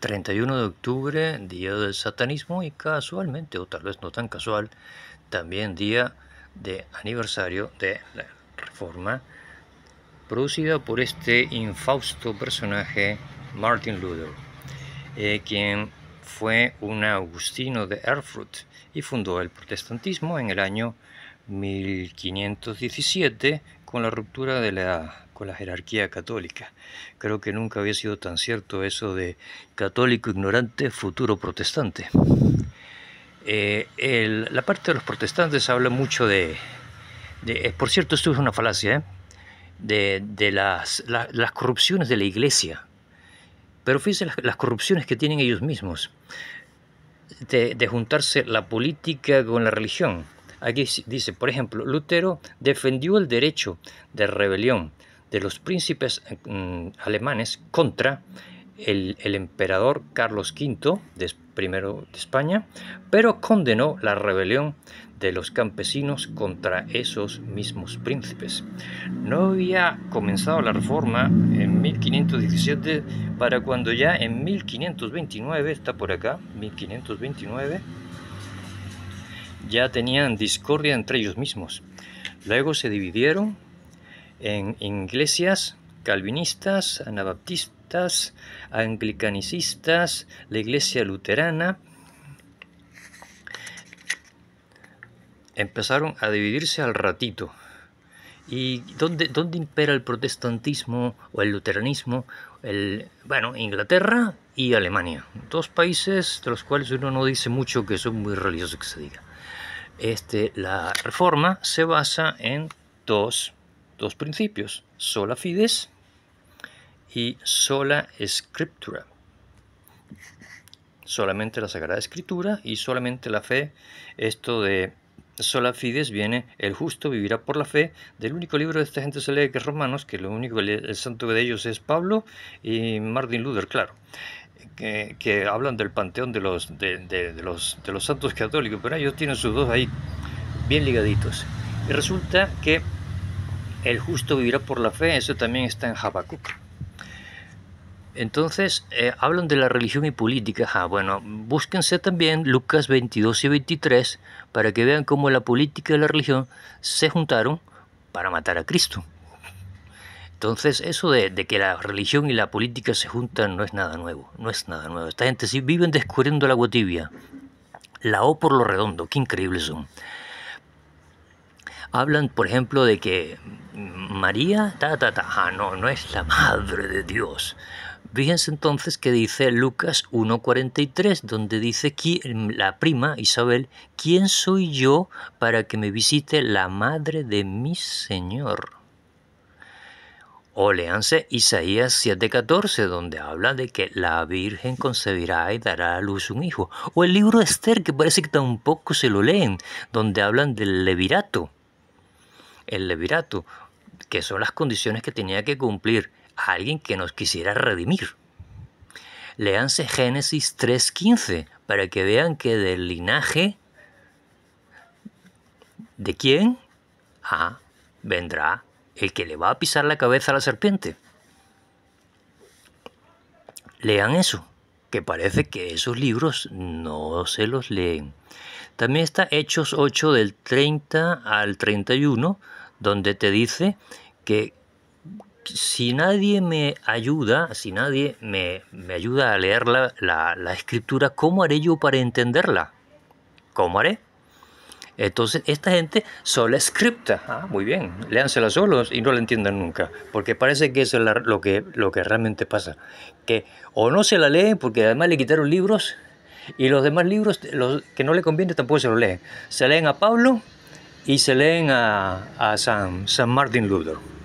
31 de octubre, día del satanismo y casualmente, o tal vez no tan casual, también día de aniversario de la reforma producida por este infausto personaje Martin Luther, eh, quien fue un agustino de Erfurt y fundó el protestantismo en el año 1517 con la ruptura de la, con la jerarquía católica. Creo que nunca había sido tan cierto eso de católico ignorante, futuro protestante. Eh, la parte de los protestantes habla mucho de, eh, por cierto, esto es una falacia, ¿eh? de, de las, las, corrupciones de la iglesia. Pero fíjense las, las corrupciones que tienen ellos mismos, de, de juntarse la política con la religión Aquí dice, por ejemplo, Lutero defendió el derecho de rebelión de los príncipes mm, alemanes contra el, emperador Carlos V, primero de España, pero condenó la rebelión de los campesinos contra esos mismos príncipes. No había comenzado la reforma en 1517 para cuando ya en 1529, está por acá, 1529, ya tenían discordia entre ellos mismos. Luego se dividieron en iglesias calvinistas, anabaptistas, anglicanicistas, la iglesia luterana. Empezaron a dividirse al ratito. ¿Y dónde, impera el protestantismo o el luteranismo? El, bueno, Inglaterra y Alemania. Dos países de los cuales uno no dice mucho que son muy religiosos que se diga. Este, la reforma se basa en dos, dos principios, sola fides y sola scriptura. Solamente la Sagrada Escritura y solamente la fe. Esto de sola fides viene el justo vivirá por la fe. Del único libro de esta gente se lee que es Romanos, que lo único el santo de ellos es Pablo y Martin Luther, claro que, hablan del panteón de los de, los, santos católicos, pero ellos tienen sus dos ahí bien ligaditos. Y resulta que el justo vivirá por la fe, eso también está en Habacuc. Entonces, eh, hablan de la religión y política. Ah, bueno, búsquense también Lucas 22 y 23 para que vean cómo la política y la religión se juntaron para matar a Cristo. Entonces, eso de, que la religión y la política se juntan no es nada nuevo, no es nada nuevo. Esta gente sí viven descubriendo la agua la O por lo redondo, qué increíbles son. Hablan, por ejemplo, de que María, ta, ta, ta, ah, no, no es la madre de Dios. Fíjense entonces que dice Lucas 1.43, donde dice la prima Isabel, ¿quién soy yo para que me visite la madre de mi Señor? O leanse Isaías 7:14, donde habla de que la Virgen concebirá y dará a luz un hijo. O el libro de Esther, que parece que tampoco se lo leen, donde hablan del levirato. El levirato, que son las condiciones que tenía que cumplir alguien que nos quisiera redimir. Leanse Génesis 3:15 para que vean que del linaje de quién ah, vendrá el que le va a pisar la cabeza a la serpiente. Lean eso, que parece que esos libros no se los leen. También está Hechos 8 del 30 al 31, donde te dice que si nadie me ayuda, si nadie me, ayuda a leer la, la, la escritura, ¿cómo haré yo para entenderla? ¿Cómo haré? Entonces, esta gente solo escripta. Ah, muy bien, léansela solos y no la entiendan nunca, porque parece que eso es lo, que, lo que realmente pasa. Que o no se la leen, porque además le quitaron libros, y los demás libros los que no le conviene tampoco se los leen. Se leen a Pablo y se leen a, a San, San Martin Luther.